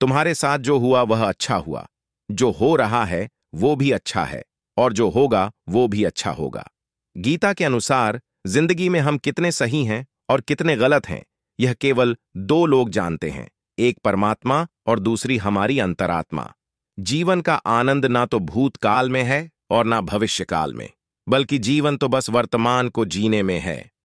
तुम्हारे साथ जो हुआ वह अच्छा हुआ जो हो रहा है वो भी अच्छा है और जो होगा वो भी अच्छा होगा गीता के अनुसार जिंदगी में हम कितने सही हैं और कितने गलत हैं यह केवल दो लोग जानते हैं एक परमात्मा और दूसरी हमारी अंतरात्मा जीवन का आनंद ना तो भूतकाल में है और ना भविष्यकाल में बल्कि जीवन तो बस वर्तमान को जीने में है